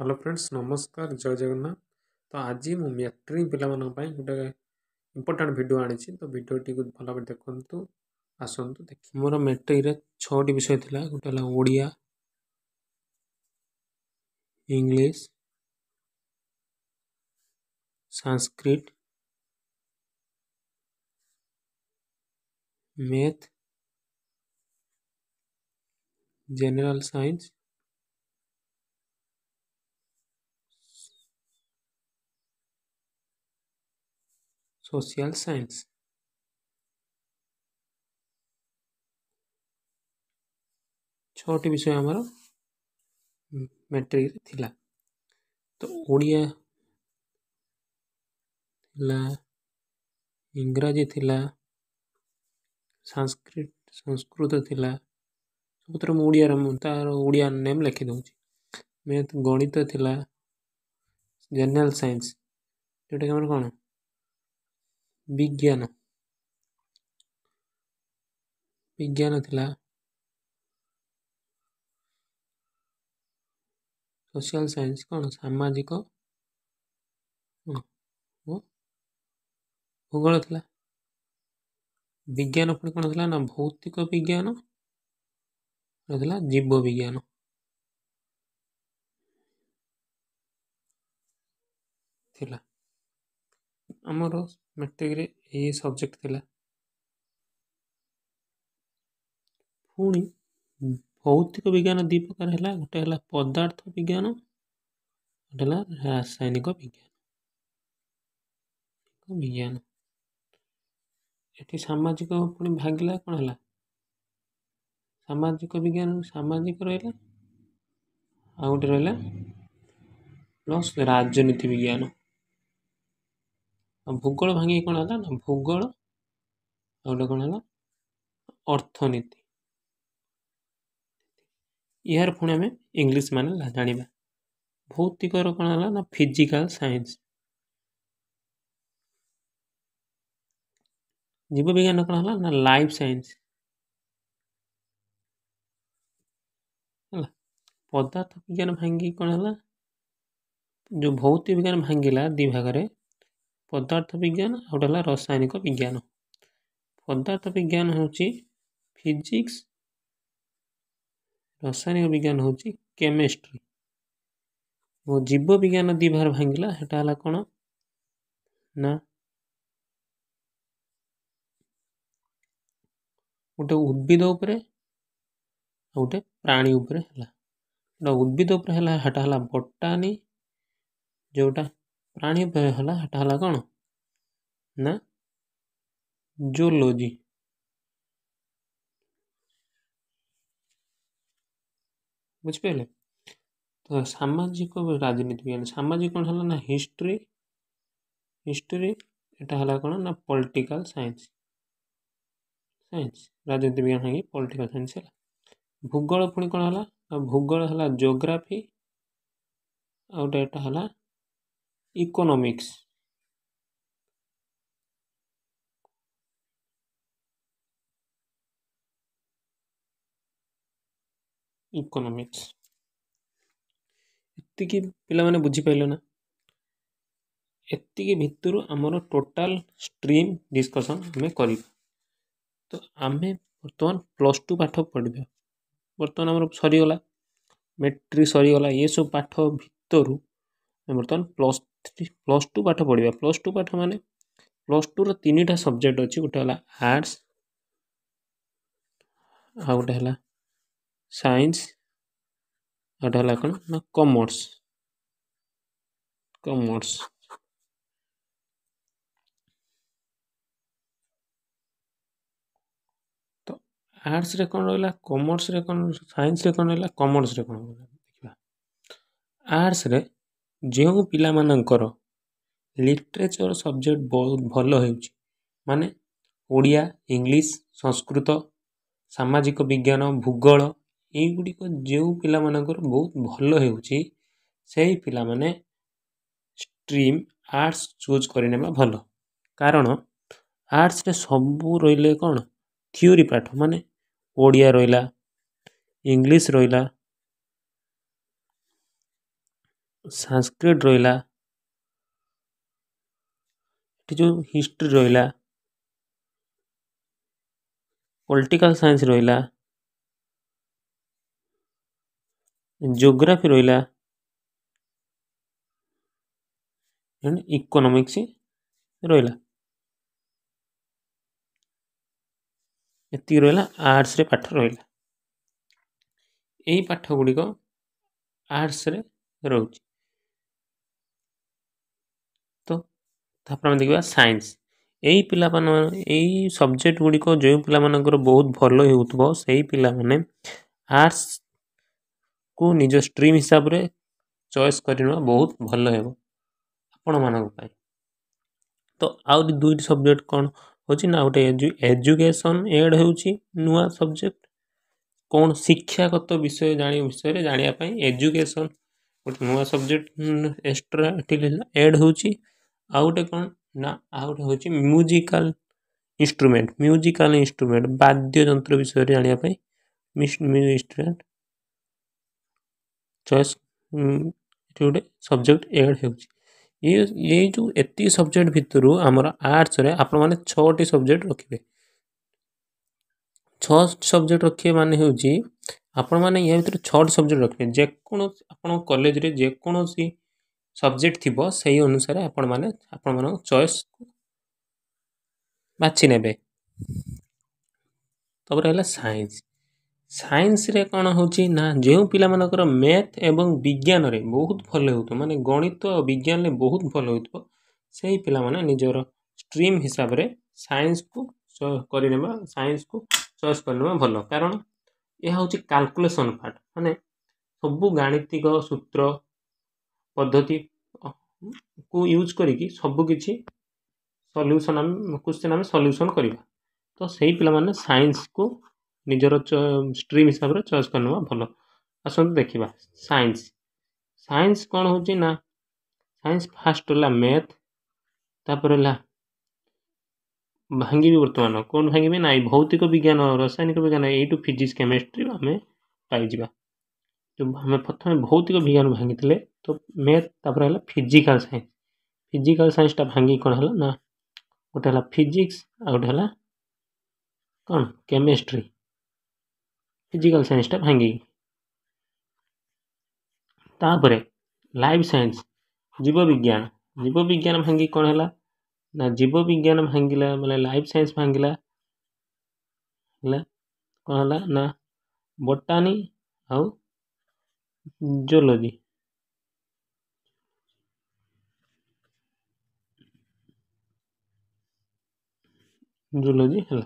hello friends नमस्कार जय जगन्नाथ तो आज मुझे मैट्रिक पाई गोटे इंपोर्टाट भिड आनी तो भिडटी भल भाव देखु आसतु देख मोर मेट्रिक छोटी विषय था गोटे Odia English Sanskrit math general science social science छोटी विषय आमर मैट्रिक थिला तो ओडिया थिला इंग्रजी थिला संस्कृत संस्कृत थिला सब उड़िया तार ओडिया नेम लिखि दूँ मैथ गणित थिला जनरल साइंस जोटा कि कौन ବିଜ୍ଞାନ ବିଜ୍ଞାନ ଥିଲା ସୋସିଆଲ ସାଇନ୍ସ କ'ଣ ସାମାଜିକ ଓ ଭୂଗୋଳ ଥିଲା ବିଜ୍ଞାନ ପୁଣି କ'ଣ ଥିଲା ନା ଭୌତିକ ବିଜ୍ଞାନ ଥିଲା ଜୀବ ବିଜ୍ଞାନ ଥିଲା ଆମର ମେଟ୍ରିକ୍ରେ ଏଇ ସବଜେକ୍ଟ ଥିଲା ପୁଣି ଭୌତିକ ବିଜ୍ଞାନ ଦୁଇ ପ୍ରକାର ହେଲା ଗୋଟେ ହେଲା ପଦାର୍ଥ ବିଜ୍ଞାନ ଗୋଟେ ହେଲା ରାସାୟନିକ ବିଜ୍ଞାନ ବିଜ୍ଞାନ ଏଠି ସାମାଜିକ ପୁଣି ଭାଗିଲା କ'ଣ ହେଲା ସାମାଜିକ ବିଜ୍ଞାନ ସାମାଜିକ ରହିଲା ଆଉ ଗୋଟେ ରହିଲା ପ୍ଲସ୍ ରାଜନୀତି ବିଜ୍ଞାନ भूगोल भांग कौन है भूगोल आगे कौन है अर्थनीति यार पुणे आम इंग्लीश मान जाना भौतिक कौन है ना फिजिकाल सैंस जीव विज्ञान कौन है ना लाइफ सैंस पदार्थ विज्ञान भांगी कौन है जो भौतिक विज्ञान भांगा दिभागें पदार्थ विज्ञान आ रासायनिक विज्ञान पदार्थ विज्ञान हूँ फिजिक्स रासायनिक विज्ञान हूँ केमेस्ट्री और जीव विज्ञान दी भार भांगा हेटा है कौन ना गोटे उद्भिद गोटे प्राणी उपरे उद्भिद हटाला बटानी जोटा प्राणियों पे हला हटाला ना जो बुझे तो सामाजिक राजनीति विज्ञान सामाजिक कौन है ना हिस्ट्री हिस्ट्री एटा हला कौन ना पॉलिटिकल साइंस साइंस राजनीति विज्ञान है पॉलिटिकल साइंस है भूगोल पुणी कौन है भूगोल है जोग्राफी आउ है इकोनॉमिक्स इकोनॉमिक्स इतनी पिला माने बुझी पाले ना इतनी भीतर आमर टोटल स्ट्रीम डिस्कशन हमें कर तो आम बर्तमान प्लस टू पाठ पढ़ा बर्तमान आम सरीगला मेट्रिक सरीगला ये सब पाठ भितरू ବର୍ତ୍ତମାନ ପ୍ଲସ୍ ଥ୍ରୀ ପ୍ଲସ୍ ଟୁ ପାଠ ପଢ଼ିବା ପ୍ଲସ୍ ଟୁ ପାଠ ମାନେ ପ୍ଲସ୍ ଟୁର ତିନିଟା ସବଜେକ୍ଟ ଅଛି ଗୋଟେ ହେଲା ଆର୍ଟ୍ସ ଆଉ ଗୋଟେ ହେଲା ସାଇନ୍ସ ଆଉ ଗୋଟେ ହେଲା କ'ଣ ନା କମର୍ସ କମର୍ସ ତ ଆର୍ଟ୍ସରେ କ'ଣ ରହିଲା କମର୍ସରେ କ'ଣ ସାଇନ୍ସରେ କ'ଣ ରହିଲା କମର୍ସରେ କ'ଣ ରହିଲା ଦେଖିବା ଆର୍ଟ୍ସରେ ଯେଉଁ ପିଲାମାନଙ୍କର ଲିଟ୍ରେଚର୍ ସବଜେକ୍ଟ ବହୁତ ଭଲ ହେଉଛି ମାନେ ଓଡ଼ିଆ ଇଂଲିଶ ସଂସ୍କୃତ ସାମାଜିକ ବିଜ୍ଞାନ ଭୂଗୋଳ ଏଇଗୁଡ଼ିକ ଯେଉଁ ପିଲାମାନଙ୍କର ବହୁତ ଭଲ ହେଉଛି ସେହି ପିଲାମାନେ ଷ୍ଟ୍ରିମ୍ ଆର୍ଟସ୍ ଚୁଜ୍ କରିନେବା ଭଲ କାରଣ ଆର୍ଟ୍ସରେ ସବୁ ରହିଲେ କ'ଣ ଥିଓରି ପାଠ ମାନେ ଓଡ଼ିଆ ରହିଲା ଇଂଲିଶ ରହିଲା संस्कृत रहा जो हिस्ट्री रहा पॉलिटिकल साइंस रहा जोग्राफी रहा एंड इकोनॉमिक्स रहा रहा आर्ट्स पाठ रहा यही पाठ गुड़िक आर्ट्स रोच ତାପରେ ଆମେ ଦେଖିବା ସାଇନ୍ସ ଏଇ ପିଲାମାନ ଏଇ ସବଜେକ୍ଟ ଗୁଡ଼ିକ ଯେଉଁ ପିଲାମାନଙ୍କର ବହୁତ ଭଲ ହେଉଥିବ ସେଇ ପିଲାମାନେ ଆର୍ଟ୍ସକୁ ନିଜ ଷ୍ଟ୍ରିମ୍ ହିସାବରେ ଚଏସ୍ କରିନେବା ବହୁତ ଭଲ ହେବ ଆପଣମାନଙ୍କ ପାଇଁ ତ ଆହୁରି ଦୁଇଟି ସବଜେକ୍ଟ କ'ଣ ହେଉଛି ନା ଗୋଟେ ଏଜୁକେସନ୍ ଏଡ୍ ହେଉଛି ନୂଆ ସବଜେକ୍ଟ କ'ଣ ଶିକ୍ଷାଗତ ବିଷୟ ଜାଣିବା ବିଷୟରେ ଜାଣିବା ପାଇଁ ଏଜୁକେସନ୍ ଗୋଟେ ନୂଆ ସବଜେକ୍ଟ ଏକ୍ସଟ୍ରା ଏଡ୍ ହେଉଛି ଆଉ ଗୋଟେ କ'ଣ ନା ଆଉ ଗୋଟେ ହେଉଛି ମ୍ୟୁଜିକାଲ୍ ଇନ୍ଷ୍ଟ୍ରୁମେଣ୍ଟ ମ୍ୟୁଜିକାଲ୍ ଇନ୍ଷ୍ଟ୍ରୁମେଣ୍ଟ ବାଦ୍ୟଯନ୍ତ୍ର ବିଷୟରେ ଜାଣିବା ପାଇଁ ଇନ୍ଷ୍ଟ୍ରୁମେଣ୍ଟ ଚଏସ୍ ଏଠି ଗୋଟେ ସବଜେକ୍ଟ ଏଡ଼୍ ହେଉଛି ଏ ଏଇ ଯେଉଁ ଏତିକି ସବଜେକ୍ଟ ଭିତରୁ ଆମର ଆର୍ଟ୍ସରେ ଆପଣମାନେ ଛଅଟି ସବଜେକ୍ଟ ରଖିବେ ଛଅ ସବଜେକ୍ଟ ରଖିବେ ମାନେ ହେଉଛି ଆପଣମାନେ ଏହା ଭିତରେ ଛଅଟି ସବଜେକ୍ଟ ରଖିବେ ଯେକୌଣସି ଆପଣଙ୍କ କଲେଜରେ ଯେକୌଣସି ସବଜେକ୍ଟ ଥିବ ସେହି ଅନୁସାରେ ଆପଣମାନେ ଆପଣମାନଙ୍କ ଚଏସ୍କୁ ବାଛି ନେବେ ତାପରେ ହେଲା ସାଇନ୍ସ ସାଇନ୍ସରେ କ'ଣ ହେଉଛି ନା ଯେଉଁ ପିଲାମାନଙ୍କର ମ୍ୟାଥ୍ ଏବଂ ବିଜ୍ଞାନରେ ବହୁତ ଭଲ ହେଉଥିବ ମାନେ ଗଣିତ ଆଉ ବିଜ୍ଞାନରେ ବହୁତ ଭଲ ହେଉଥିବ ସେହି ପିଲାମାନେ ନିଜର ଷ୍ଟ୍ରିମ୍ ହିସାବରେ ସାଇନ୍ସକୁ କରିନେବା ସାଇନ୍ସକୁ ଚଏସ୍ କରିନେବା ଭଲ କାରଣ ଏହା ହେଉଛି କାଲକୁଲେସନ୍ ପାର୍ଟ ମାନେ ସବୁ ଗାଣିତିକ ସୂତ୍ର ପଦ୍ଧତିକୁ ୟୁଜ୍ କରିକି ସବୁକିଛି ସଲ୍ୟୁସନ୍ ଆମେ କୋଶ୍ଚିନ୍ ଆମେ ସଲ୍ୟୁସନ୍ କରିବା ତ ସେଇ ପିଲାମାନେ ସାଇନ୍ସକୁ ନିଜର ଷ୍ଟ୍ରିମ୍ ହିସାବରେ ଚଏସ୍ କରିନେବା ଭଲ ଆସନ୍ତୁ ଦେଖିବା ସାଇନ୍ସ ସାଇନ୍ସ କ'ଣ ହେଉଛି ନା ସାଇନ୍ସ ଫାଷ୍ଟ ହେଲା ମ୍ୟାଥ୍ ତାପରେ ହେଲା ଭାଙ୍ଗିବି ବର୍ତ୍ତମାନ କ'ଣ ଭାଙ୍ଗିବି ନା ଏଇ ଭୌତିକ ବିଜ୍ଞାନ ରାସାୟନିକ ବିଜ୍ଞାନ ଏଇଠୁ ଫିଜିକ୍ସ କେମିଷ୍ଟ୍ରି ଆମେ ପାଇଯିବା जो आम प्रथम भौतिक विज्ञान भांगी थे तो मैथ है फिजिकाल सैंस फिजिकाल सैंसटा भांगी कौन है ना गोटे फिजिक्स आ गए कौन केमिस्ट्री फिजिकाल सैंसटा भांगी तापर लाइफ सैंस जीव विज्ञान जीव विज्ञान भांगी कौन है ना जीव विज्ञान भांगा मैं लाइफ सैंस भांगा है कौन है ना बटानी आ जो लो जी जो लो जी हेलो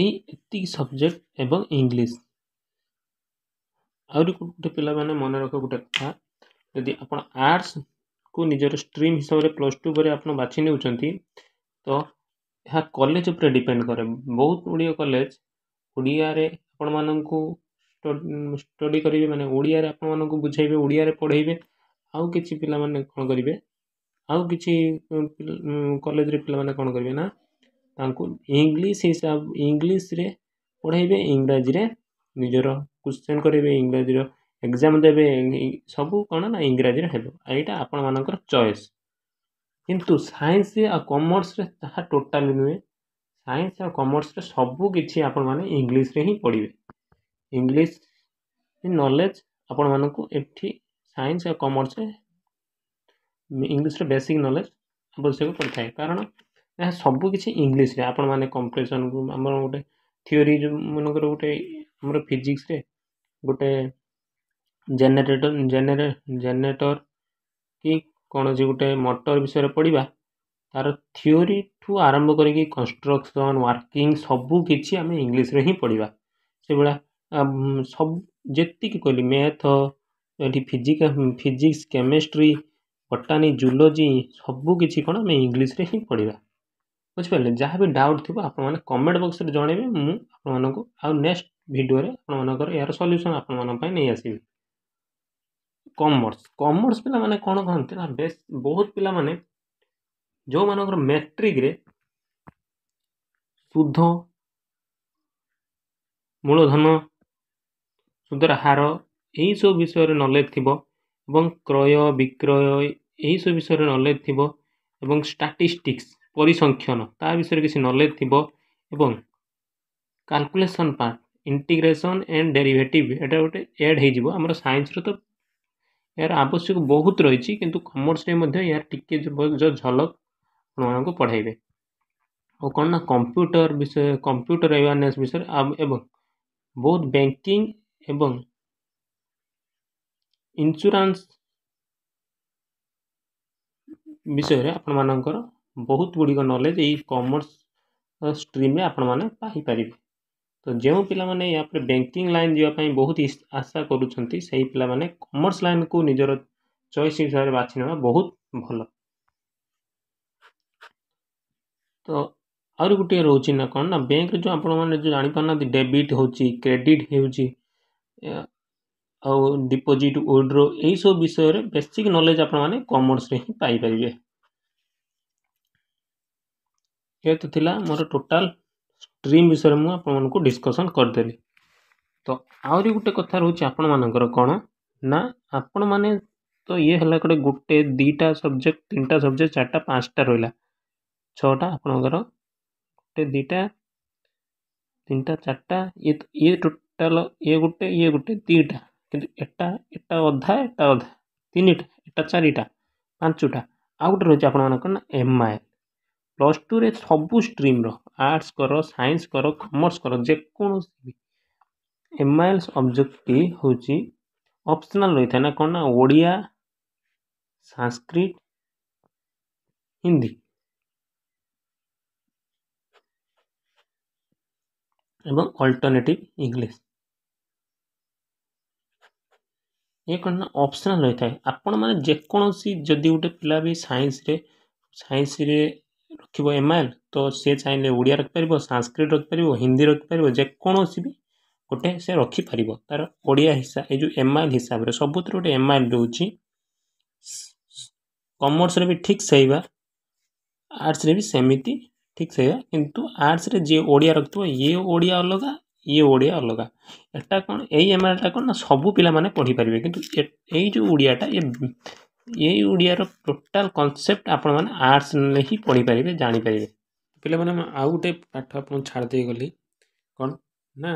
এই ଏତିକି ସବଜେକ୍ଟ ଏବଂ ଇଂଲିଶ ଆହୁରି ଗୋଟେ ପିଲାମାନେ ମନେ ରଖ ଗୋଟେ କଥା ଯଦି ଆପଣ ଆର୍ଟ୍ସକୁ ନିଜର ଷ୍ଟ୍ରିମ୍ ହିସାବରେ ପ୍ଲସ୍ ଟୁ ପରେ ଆପଣ ବାଛି ନେଉଛନ୍ତି ତ ଏହା କଲେଜ ଉପରେ ଡିପେଣ୍ଡ କରେ ବହୁତ ଗୁଡ଼ିଏ କଲେଜ ଓଡ଼ିଆରେ ଆପଣମାନଙ୍କୁ ଷ୍ଟଡ଼ି କରିବେ ମାନେ ଓଡ଼ିଆରେ ଆପଣମାନଙ୍କୁ ବୁଝାଇବେ ଓଡ଼ିଆରେ ପଢ଼ାଇବେ ଆଉ କିଛି ପିଲାମାନେ କ'ଣ କରିବେ ଆଉ କିଛି କଲେଜରେ ପିଲାମାନେ କ'ଣ କରିବେ ନା ତାଙ୍କୁ ଇଂଲିଶ ହିସାବ ଇଂଲିଶରେ ପଢ଼ାଇବେ ଇଂରାଜୀରେ ନିଜର କୋଶ୍ଚେନ୍ କରିବେ ଇଂରାଜୀର ଏକ୍ଜାମ୍ ଦେବେ ସବୁ କ'ଣ ନା ଇଂରାଜୀରେ ହେବ ଏଇଟା ଆପଣମାନଙ୍କର ଚଏସ୍ କିନ୍ତୁ ସାଇନ୍ସ ଆଉ କମର୍ସରେ ତାହା ଟୋଟାଲି ନୁହେଁ ସାଇନ୍ସ ଆଉ କମର୍ସରେ ସବୁକିଛି ଆପଣମାନେ ଇଂଲିଶରେ ହିଁ ପଢ଼ିବେ ଇଂଲିଶ ନଲେଜ୍ ଆପଣମାନଙ୍କୁ ଏଠି ସାଇନ୍ସ ଆଉ କମର୍ସରେ ଇଂଲିଶରେ ବେସିକ୍ ନଲେଜ୍ ଆବଶ୍ୟକ ପଡ଼ିଥାଏ କାରଣ ଏହା ସବୁ ଇଂଲିଶରେ ଆପଣମାନେ କମ୍ପିଟିସନକୁ ଆମର ଗୋଟେ ଥିଓରି ଯେଉଁ ମନେକର ଗୋଟେ ଆମର ଫିଜିକ୍ସରେ ଗୋଟେ ଜେନେରେଟର ଜେନେରେଟର କି କୌଣସି ଗୋଟେ ମଟର ବିଷୟରେ ପଢ଼ିବା ତା'ର ଥିଓରିଠୁ ଆରମ୍ଭ କରିକି କନଷ୍ଟ୍ରକ୍ସନ୍ ୱାର୍କିଂ ସବୁ କିଛି ଆମେ ଇଂଲିଶରେ ହିଁ ପଢ଼ିବା ସେଭଳିଆ ସବୁ ଯେତିକି କହିଲି ମ୍ୟାଥ୍ ଏଠି ଫିଜିକ୍ସ କେମେଷ୍ଟ୍ରି ବଟାନୀ ଜୁଲୋଜି ସବୁ କିଛି କ'ଣ ଆମେ ଇଂଲିଶରେ ହିଁ ପଢ଼ିବା ବୁଝିପାରିଲେ ଯାହା ବି ଡାଉଟ୍ ଥିବ ଆପଣମାନେ କମେଣ୍ଟ ବକ୍ସରେ ଜଣେଇବେ ମୁଁ ଆପଣମାନଙ୍କୁ ଆଉ ନେକ୍ସଟ ଭିଡ଼ିଓରେ ଆପଣମାନଙ୍କର ଏହାର ସଲ୍ୟୁସନ୍ ଆପଣମାନଙ୍କ ପାଇଁ ନେଇ ଆସିବି କମର୍ସ କମର୍ସ ପିଲାମାନେ କ'ଣ କହନ୍ତି ନା ବେଶ ବହୁତ ପିଲାମାନେ ଯେଉଁମାନଙ୍କର ମେଟ୍ରିକରେ ସୁଧ ମୂଳଧନ ସୁଧର ହାର ଏହିସବୁ ବିଷୟରେ ନଲେଜ୍ ଥିବ ଏବଂ କ୍ରୟ ବିକ୍ରୟ ଏହିସବୁ ବିଷୟରେ ନଲେଜ୍ ଥିବ ଏବଂ ଷ୍ଟାଟିଷ୍ଟିକ୍ସ ପରିସଂଖ୍ୟାନ ତା ବିଷୟରେ କିଛି ନଲେଜ୍ ଥିବ ଏବଂ calculation part integration and derivative ଏଇଟା ଗୋଟେ ଏଡ଼୍ ହେଇଯିବ ଆମର ସାଇନ୍ସର ତ ଏହାର ଆବଶ୍ୟକ ବହୁତ ରହିଛି କିନ୍ତୁ କମର୍ସରେ ମଧ୍ୟ ଏହାର ଟିକିଏ ଝଲକ ଆପଣମାନଙ୍କୁ ପଢ଼ାଇବେ ଆଉ କ'ଣ ନା କମ୍ପ୍ୟୁଟର ବିଷୟ କମ୍ପ୍ୟୁଟର ଆୱାରନେସ୍ ବିଷୟରେ ଏବଂ ବହୁତ ବ୍ୟାଙ୍କିଂ ଏବଂ ଇନ୍ସୁରାନ୍ସ ବିଷୟରେ ଆପଣମାନଙ୍କର ବହୁତ ଗୁଡ଼ିକ ନଲେଜ୍ ଏଇ କମର୍ସ ଷ୍ଟ୍ରିମ୍ରେ ଆପଣମାନେ ପାଇପାରିବେ ତ ଯେଉଁ ପିଲାମାନେ ୟା ପରେ ବ୍ୟାଙ୍କିଂ ଲାଇନ୍ ଯିବା ପାଇଁ ବହୁତ ଆଶା କରୁଛନ୍ତି ସେହି ପିଲାମାନେ କମର୍ସ ଲାଇନ୍କୁ ନିଜର ଚଏସ୍ ହିସାବରେ ବାଛି ନେବା ବହୁତ ଭଲ तो आर गोटे रोच ना कौन ना बैंक जो आप जानपार ना डेबिट हो क्रेडिट हो डिपोजिट ओड्रो यही सब विषय में बेसिक नलेज आप कमर्स पाइपर ये तो मोर टोटाल स्ट्रीम विषय मुझे डिस्कसन करदेली तो आहरी गोटे कथ रोच मानकर कौन ना आपण मैने तो ये गोटे दुटा सब्जेक्ट तीन टा सब्जेक्ट चार्टा पांचटा रहा ଛଅଟା ଆପଣଙ୍କର ଗୋଟେ ଦୁଇଟା ତିନିଟା ଚାରିଟା ଇଏ ଇଏ ଟୋଟାଲ ଇଏ ଗୋଟେ ଇଏ ଗୋଟେ ଦୁଇଟା କିନ୍ତୁ ଏଟା ଏଟା ଅଧା ଏଟା ଅଧା ତିନିଟା ଏଟା ଚାରିଟା ପାଞ୍ଚଟା ଆଉ ଗୋଟେ ରହୁଛି ଆପଣମାନଙ୍କର ନା ଏମ୍ ଆଇ ପ୍ଲସ୍ ଟୁରେ ସବୁ ଷ୍ଟ୍ରିମ୍ର ଆର୍ଟ୍ସ କର ସାଇନ୍ସ କର କମର୍ସ କର ଯେକୌଣସି ବି ଏମ୍ ଆଇ ଏଲ୍ ସବଜେକ୍ଟଟି ହେଉଛି ଅପସନାଲ୍ ରହିଥାଏ ନା କ'ଣ ନା ଓଡ଼ିଆ ସାଂସ୍କ୍ରିଟ ହିନ୍ଦୀ এবং অল্টারনেটিভ ଇଂଲିଶ ଇଏ କ'ଣ ନା ଅପସନାଲ୍ ରହିଥାଏ ଆପଣମାନେ ଯେକୌଣସି ଯଦି ଗୋଟେ ପିଲା ବି ସାଇନ୍ସରେ ସାଇନ୍ସରେ ରଖିବ ଏମ୍ ଆଇ ଏଲ୍ ତ ସେ ଚାହିଁଲେ ଓଡ଼ିଆ ରଖିପାରିବ ସାଂସ୍କ୍ରିଟ ରଖିପାରିବ ହିନ୍ଦୀ ରଖିପାରିବ ଯେକୌଣସି ବି ଗୋଟେ ସେ ରଖିପାରିବ ତା'ର ଓଡ଼ିଆ ହିସାବ ଏ ଯେଉଁ ଏମ୍ ଆଇ ଏଲ୍ ହିସାବରେ ସବୁଥିରେ ଗୋଟେ ଏମ୍ ଆଇ ଏଲ୍ ରହୁଛି କମର୍ସରେ ବି ଠିକ୍ ସେଇବା ଆର୍ଟ୍ସରେ ବି ସେମିତି ठीक से किंतु आर्ट्स जे ओडिया रख ये ओडिया अलग ये ओडिया अलग एटा कौन यही एम आर कौन ना सब पाने पढ़ी पारे कि जो ओडियाटा ये ये ओडियार टोटाल कनसेप्ट आप आर्ट्स ही पढ़ी पारे जापर पे आउ गोटे पाठ आप छाड़देगली कौन ना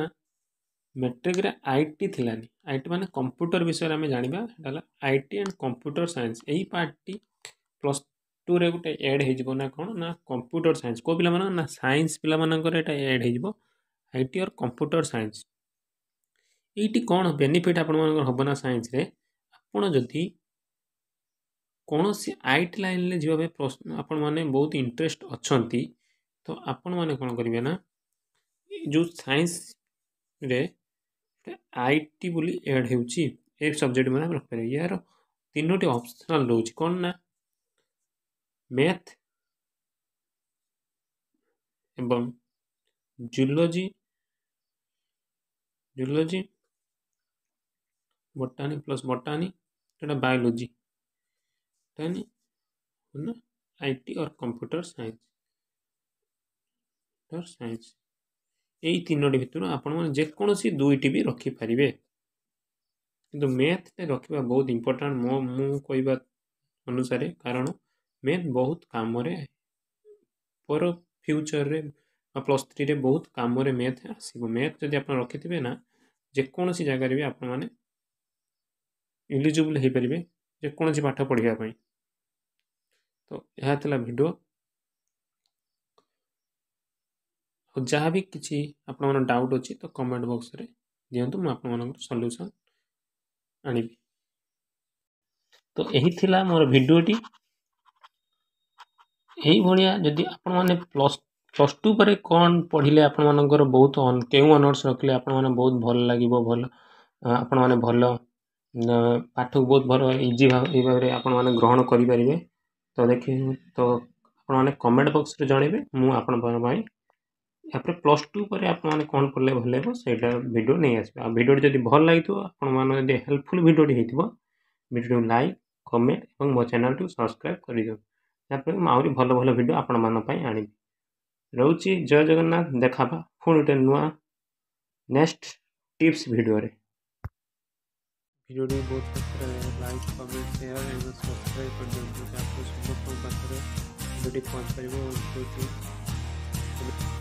मेट्रिक्रे आई टी थी आई टी मैंने कंप्यूटर विषय में आम जाना I T and computer science यही पार्टी प्लस ଟୁରେ ଗୋଟେ ଏଡ଼୍ ହେଇଯିବ ନା କ'ଣ ନା କମ୍ପ୍ୟୁଟର ସାଇନ୍ସ କେଉଁ ପିଲାମାନଙ୍କ ନା ସାଇନ୍ସ ପିଲାମାନଙ୍କର ଏଇଟା ଏଡ଼୍ ହେଇଯିବ I T or computer science ଏଇଠି କ'ଣ ବେନିଫିଟ୍ ଆପଣମାନଙ୍କର ହେବ ନା ସାଇନ୍ସରେ ଆପଣ ଯଦି କୌଣସି ଆଇ ଟି ଲାଇନ୍ରେ ଯିବା ପାଇଁ ପ୍ରଶ୍ନ ଆପଣମାନେ ବହୁତ ଇଣ୍ଟରେଷ୍ଟ ଅଛନ୍ତି ତ ଆପଣମାନେ କ'ଣ କରିବେ ନା ଯେଉଁ ସାଇନ୍ସରେ ଆଇ ଟି ବୋଲି ଏଡ଼୍ ହେଉଛି ଏ ସବଜେକ୍ଟ ମାନେ ଆମେ ରଖିପାରିବେ ଏହାର ତିନୋଟି ଅପସନାଲ୍ ରହୁଛି କ'ଣ ନା ম্যাথ এবং zoology zoology botany plus botany এটা বায়োলজি बटानी ना और कंप्यूटर साइंस कंप्यूटर साइंस यही तीनो भितर आपकोसी दुईटी भी रखिपारे कि मैथ रखा बहुत इंपोर्टां मो मु कहवा अनुसार कारण ମେ ବହୁତ କାମରେ ପର ଫ୍ୟୁଚର୍ରେ ବା ପ୍ଲସ୍ ଥ୍ରୀରେ ବହୁତ କାମରେ ମ୍ୟାଥ୍ ଆସିବ ମ୍ୟାଥ୍ ଯଦି ଆପଣ ରଖିଥିବେ ନା ଯେକୌଣସି ଜାଗାରେ ବି ଆପଣମାନେ ଇଲିଜିବୁଲ୍ ହେଇପାରିବେ ଯେକୌଣସି ପାଠ ପଢ଼ିବା ପାଇଁ ତ ଏହା ଥିଲା ଭିଡ଼ିଓ ଆଉ ଯାହା ବି କିଛି ଆପଣଙ୍କର ଡାଉଟ୍ ଅଛି ତ କମେଣ୍ଟ ବକ୍ସରେ ଦିଅନ୍ତୁ ମୁଁ ଆପଣମାନଙ୍କର ସଲ୍ୟୁସନ୍ ଆଣିବି ତ ଏହି ଥିଲା ମୋର ଭିଡ଼ିଓଟି ଏଇଭଳିଆ ଯଦି ଆପଣମାନେ ପ୍ଲସ୍ ପ୍ଲସ୍ ଟୁ ପରେ କ'ଣ ପଢ଼ିଲେ ଆପଣମାନଙ୍କର ବହୁତ କେଉଁ ଅନର୍ସ ରଖିଲେ ଆପଣମାନେ ବହୁତ ଭଲ ଲାଗିବ ଭଲ ଆପଣମାନେ ଭଲ ପାଠକୁ ବହୁତ ଭଲ ଇଜି ଏଇ ଭାବରେ ଆପଣମାନେ ଗ୍ରହଣ କରିପାରିବେ ତ ଦେଖି ତ ଆପଣମାନେ କମେଣ୍ଟ ବକ୍ସରେ ଜଣେଇବେ ମୁଁ ଆପଣଙ୍କ ପାଇଁ ତାପରେ ପ୍ଲସ୍ ଟୁ ପରେ ଆପଣମାନେ କ'ଣ କଲେ ଭଲ ହେବ ସେଇଟା ଭିଡ଼ିଓ ନେଇ ଆସିବେ ଆଉ ଭିଡ଼ିଓଟି ଯଦି ଭଲ ଲାଗିଥିବ ଆପଣମାନେ ଯଦି ହେଲ୍ପଫୁଲ୍ ଭିଡ଼ିଓଟି ହେଇଥିବ ଭିଡ଼ିଓଟିକୁ ଲାଇକ୍ କମେଣ୍ଟ ଏବଂ ମୋ ଚ୍ୟାନେଲ୍ଟିକୁ ସବସ୍କ୍ରାଇବ୍ କରିଦିଅନ୍ତୁ ଯାହାଫଳରେ ମୁଁ ଆହୁରି ଭଲ ଭଲ ଭିଡ଼ିଓ ଆପଣମାନଙ୍କ ପାଇଁ ଆଣିବି ରହୁଛି ଜୟ ଜଗନ୍ନାଥ ଦେଖାବା ପୁଣି ଗୋଟେ ନୂଆ ନେକ୍ସଟ ଟିପ୍ସ ଭିଡ଼ିଓରେ ଭିଡ଼ିଓଟି ବହୁତ পাখে ଲାଇକ୍ କମେଣ୍ଟ ସେୟାର ଏବଂ ସବସ୍କ୍ରାଇବ୍ କରିଦିଅନ୍ତୁ দিন ସମସ୍ତଙ୍କ ପାଖରେ ଭିଡ଼ିଓଟି ପହଞ୍ଚିପାରିବ